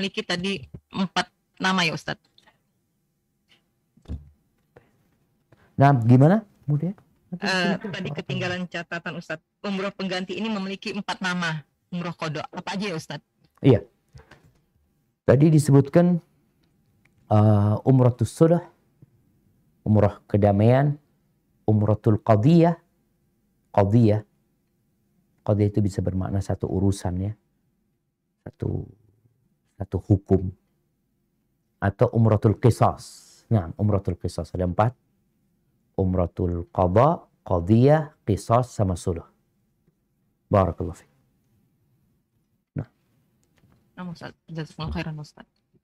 memiliki tadi empat nama ya Ustadz. Nah, gimana? Kemudian? Uh, tadi ketinggalan catatan Ustadz. Umroh pengganti ini memiliki empat nama. Umroh kodok. Apa aja ya Ustadz? Iya. Tadi disebutkan uh, umroh sudah, umroh kedamaian, umrohul qadiyah, qadiyah. Qadiyah itu bisa bermakna satu urusan ya. Satu atau hukum atau umratul qisas. Nah, umratul qisas ada empat. Umratul qada, qadiyah, qisas sama suluh. Barakallahu fiik. Nah. Nah, Ustaz, jazakumullah khairan Ustaz.